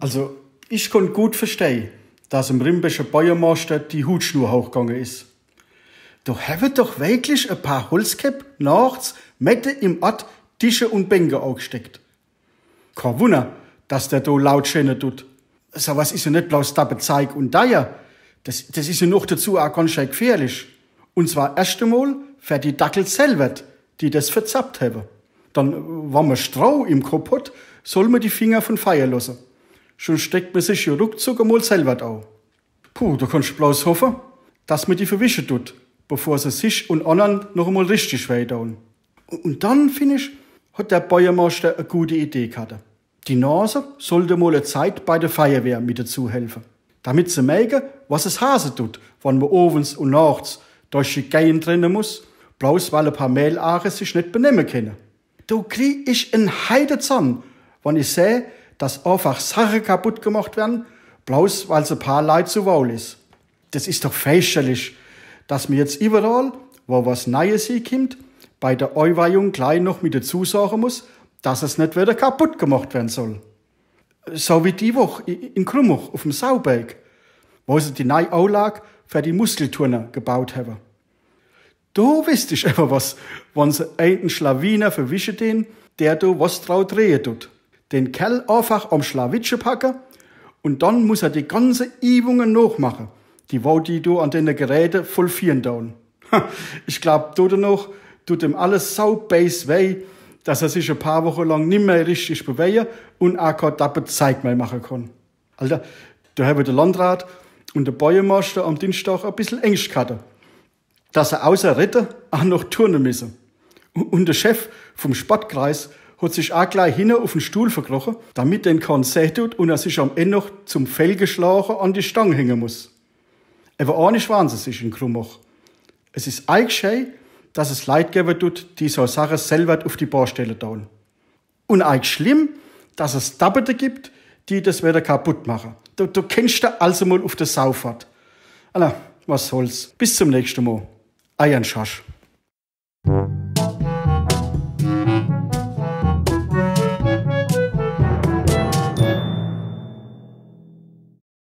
Also, ich konnte gut verstehen, dass im Rimbischen Bäuermeister die Hutschnur hochgegangen ist. Da haben doch wirklich ein paar Holzkäpp nachts mitten im Ort Tische und Bänke angesteckt. Kein Wunder, dass der da laut schöner tut. So was ist ja nicht bloß da Zeig und Deier. Das, das ist ja noch dazu auch ganz schön gefährlich. Und zwar erst einmal für die Dackel selber, die das verzappt haben. Dann, wenn man Stroh im Kopf hat, soll man die Finger von Feier lassen schon steckt man sich ja ruckzuck einmal selber da. Puh, da kannst du bloß hoffen, dass man die verwischen tut, bevor sie sich und anderen noch einmal richtig wehtun. Und dann, finde ich, hat der Bäuermeister eine gute Idee gehabt. Die Nase sollte mal eine Zeit bei der Feuerwehr mit dazu helfen, damit sie merken, was es Hase tut, wenn man ovens und nachts durch die Geigen trennen muss, bloß weil ein paar Mehlare sich nicht benehmen können. Da krieg ich einen Heidezahn, wenn ich sehe, dass einfach Sachen kaputt gemacht werden, bloß weil es ein paar Leute zu wohl ist. Das ist doch fächerlich, dass mir jetzt überall, wo was Neues hinkommt, bei der Euweihung gleich noch mit dazu sagen muss, dass es nicht wieder kaputt gemacht werden soll. So wie die Woche in Krummuch auf dem Sauberg, wo sie die neue Aulag für die Muskelturner gebaut haben. Da wüsste ich aber was, wenn sie einen Schlawiner verwischen den, der da was drauf drehen tut den Kerl einfach am Schlawitsche packen und dann muss er die ganze Übungen nachmachen, die wo die du an den Geräten vollführen down. Ich glaub, du noch tut ihm alles so base weh, dass er sich ein paar Wochen lang nicht mehr richtig bewegen und auch keine Dappe Zeit mehr machen kann. Alter, da haben der Landrat und der Bäuermeister am Dienstag ein bisschen Ängst gehabt, dass er außer Retten auch noch turnen müssen. Und der Chef vom Sportkreis hat sich auch gleich hin auf den Stuhl verkrochen, damit den keinen sehen tut und er sich am Ende noch zum Fellgeschlagen an die Stange hängen muss. Aber auch nicht wahnsinnig in Krummach. Es ist eigentlich schön, dass es Leid geben tut, die so Sachen selber auf die Baustelle tun. Und eigentlich schlimm, dass es Dabbete gibt, die das Wetter kaputt machen. Du, du kennst da also mal auf der Saufahrt. Anna, was soll's. Bis zum nächsten Mal. Eiern Schasch.